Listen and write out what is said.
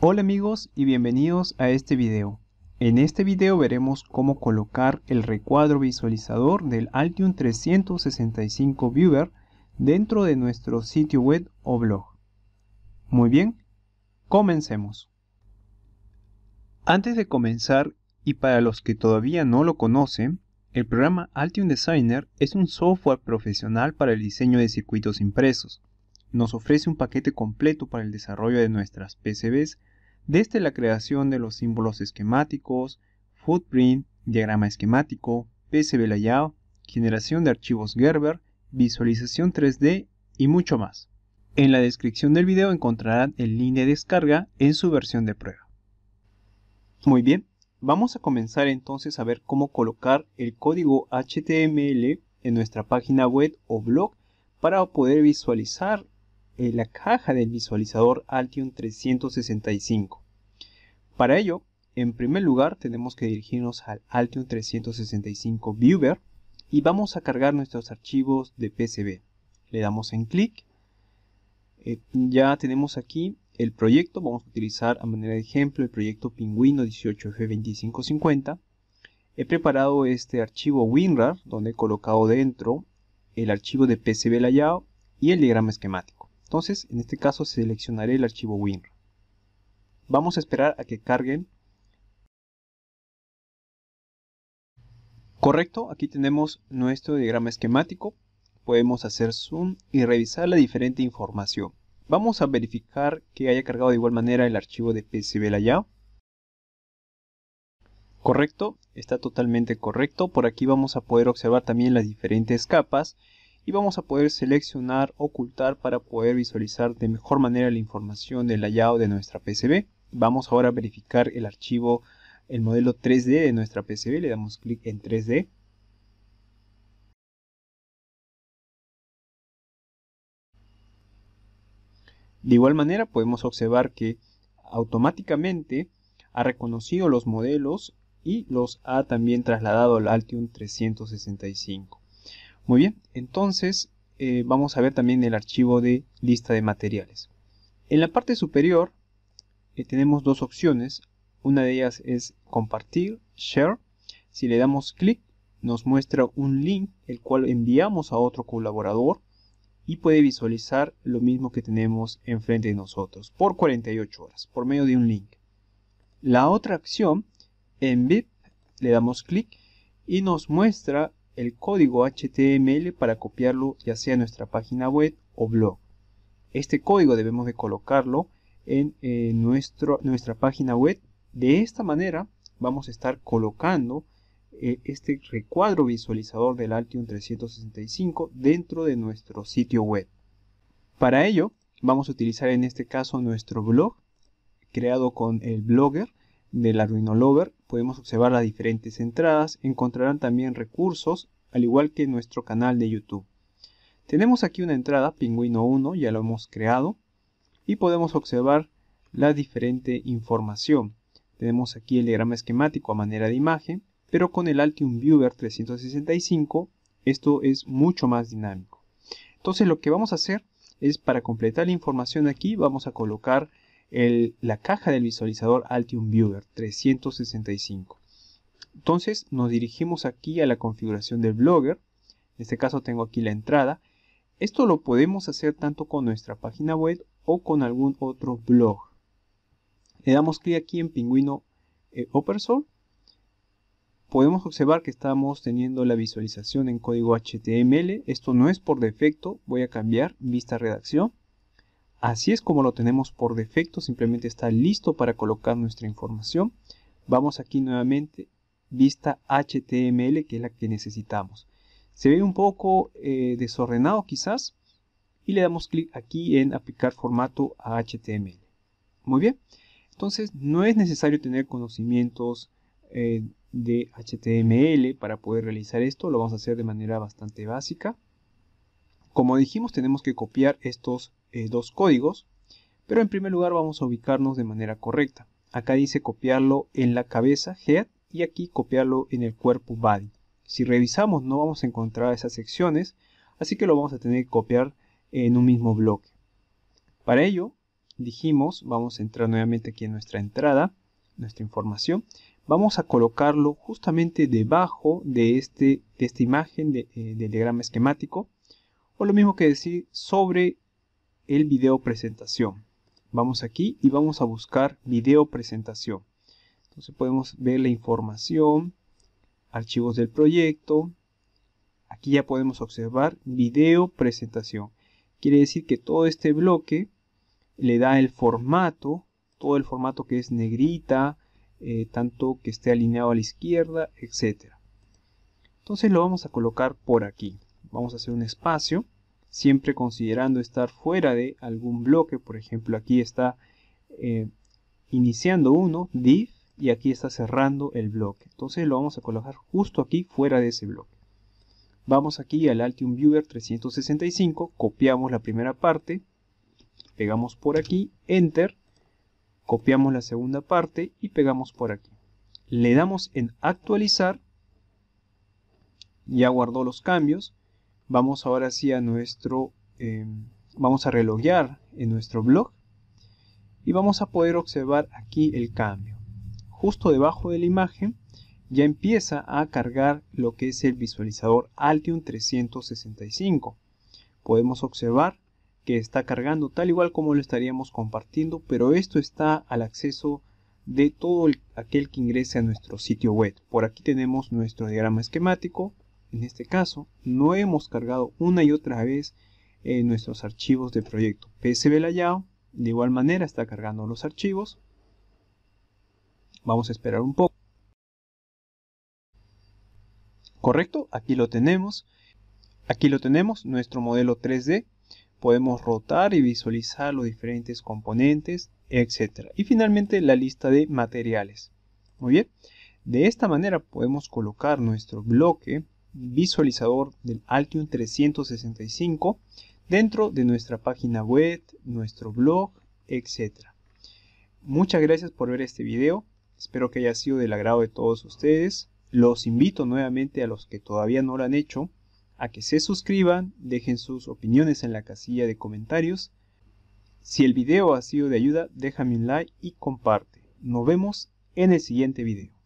Hola amigos y bienvenidos a este video. En este video veremos cómo colocar el recuadro visualizador del Altium 365 Viewer dentro de nuestro sitio web o blog. Muy bien, comencemos. Antes de comenzar, y para los que todavía no lo conocen, el programa Altium Designer es un software profesional para el diseño de circuitos impresos nos ofrece un paquete completo para el desarrollo de nuestras PCBs, desde la creación de los símbolos esquemáticos, footprint, diagrama esquemático, PCB layout, generación de archivos Gerber, visualización 3D y mucho más. En la descripción del video encontrarán el link de descarga en su versión de prueba. Muy bien, vamos a comenzar entonces a ver cómo colocar el código HTML en nuestra página web o blog para poder visualizar en la caja del visualizador Altium 365. Para ello, en primer lugar tenemos que dirigirnos al Altium 365 Viewer y vamos a cargar nuestros archivos de PCB. Le damos en clic. Eh, ya tenemos aquí el proyecto, vamos a utilizar a manera de ejemplo el proyecto Pingüino 18F2550. He preparado este archivo WinRAR donde he colocado dentro el archivo de PCB layout y el diagrama esquemático. Entonces, en este caso seleccionaré el archivo Win. Vamos a esperar a que carguen. Correcto, aquí tenemos nuestro diagrama esquemático. Podemos hacer zoom y revisar la diferente información. Vamos a verificar que haya cargado de igual manera el archivo de layout. Correcto, está totalmente correcto. Por aquí vamos a poder observar también las diferentes capas y vamos a poder seleccionar, ocultar para poder visualizar de mejor manera la información del hallado de nuestra PCB. Vamos ahora a verificar el archivo, el modelo 3D de nuestra PCB, le damos clic en 3D. De igual manera podemos observar que automáticamente ha reconocido los modelos y los ha también trasladado al Altium 365. Muy bien, entonces eh, vamos a ver también el archivo de lista de materiales. En la parte superior eh, tenemos dos opciones. Una de ellas es compartir, share. Si le damos clic, nos muestra un link el cual enviamos a otro colaborador y puede visualizar lo mismo que tenemos enfrente de nosotros por 48 horas por medio de un link. La otra acción, en VIP, le damos clic y nos muestra el código HTML para copiarlo ya sea nuestra página web o blog. Este código debemos de colocarlo en eh, nuestro, nuestra página web. De esta manera vamos a estar colocando eh, este recuadro visualizador del Altium 365 dentro de nuestro sitio web. Para ello vamos a utilizar en este caso nuestro blog creado con el blogger del Arduino podemos observar las diferentes entradas, encontrarán también recursos, al igual que nuestro canal de YouTube. Tenemos aquí una entrada, Pingüino 1, ya lo hemos creado, y podemos observar la diferente información. Tenemos aquí el diagrama esquemático a manera de imagen, pero con el Altium Viewer 365 esto es mucho más dinámico. Entonces lo que vamos a hacer es para completar la información aquí vamos a colocar la caja del visualizador Altium Viewer 365. Entonces nos dirigimos aquí a la configuración del Blogger. En este caso tengo aquí la entrada. Esto lo podemos hacer tanto con nuestra página web o con algún otro blog. Le damos clic aquí en Pingüino eh, Podemos observar que estamos teniendo la visualización en código HTML. Esto no es por defecto. Voy a cambiar vista redacción. Así es como lo tenemos por defecto, simplemente está listo para colocar nuestra información. Vamos aquí nuevamente, vista HTML, que es la que necesitamos. Se ve un poco eh, desordenado quizás, y le damos clic aquí en aplicar formato a HTML. Muy bien, entonces no es necesario tener conocimientos eh, de HTML para poder realizar esto, lo vamos a hacer de manera bastante básica. Como dijimos, tenemos que copiar estos eh, dos códigos, pero en primer lugar vamos a ubicarnos de manera correcta. Acá dice copiarlo en la cabeza, head, y aquí copiarlo en el cuerpo, body. Si revisamos no vamos a encontrar esas secciones, así que lo vamos a tener que copiar en un mismo bloque. Para ello, dijimos, vamos a entrar nuevamente aquí en nuestra entrada, nuestra información, vamos a colocarlo justamente debajo de, este, de esta imagen eh, del diagrama esquemático, o lo mismo que decir sobre el video presentación. Vamos aquí y vamos a buscar video presentación. Entonces podemos ver la información, archivos del proyecto. Aquí ya podemos observar video presentación. Quiere decir que todo este bloque le da el formato, todo el formato que es negrita, eh, tanto que esté alineado a la izquierda, etc. Entonces lo vamos a colocar por aquí vamos a hacer un espacio, siempre considerando estar fuera de algún bloque, por ejemplo aquí está eh, iniciando uno, div, y aquí está cerrando el bloque. Entonces lo vamos a colocar justo aquí, fuera de ese bloque. Vamos aquí al Altium Viewer 365, copiamos la primera parte, pegamos por aquí, Enter, copiamos la segunda parte y pegamos por aquí. Le damos en Actualizar, ya guardó los cambios, vamos ahora sí a nuestro, em, vamos a reloguear en nuestro blog y vamos a poder observar aquí el cambio. Justo debajo de la imagen ya empieza a cargar lo que es el visualizador Altium 365. Podemos observar que está cargando tal igual como lo estaríamos compartiendo, pero esto está al acceso de todo aquel que ingrese a nuestro sitio web. Por aquí tenemos nuestro diagrama esquemático, en este caso, no hemos cargado una y otra vez eh, nuestros archivos de proyecto. PSB Layout, de igual manera, está cargando los archivos. Vamos a esperar un poco. ¿Correcto? Aquí lo tenemos. Aquí lo tenemos, nuestro modelo 3D. Podemos rotar y visualizar los diferentes componentes, etc. Y finalmente la lista de materiales. Muy bien. De esta manera podemos colocar nuestro bloque visualizador del Altium 365 dentro de nuestra página web, nuestro blog, etc. Muchas gracias por ver este video, espero que haya sido del agrado de todos ustedes. Los invito nuevamente a los que todavía no lo han hecho a que se suscriban, dejen sus opiniones en la casilla de comentarios. Si el video ha sido de ayuda, déjame un like y comparte. Nos vemos en el siguiente video.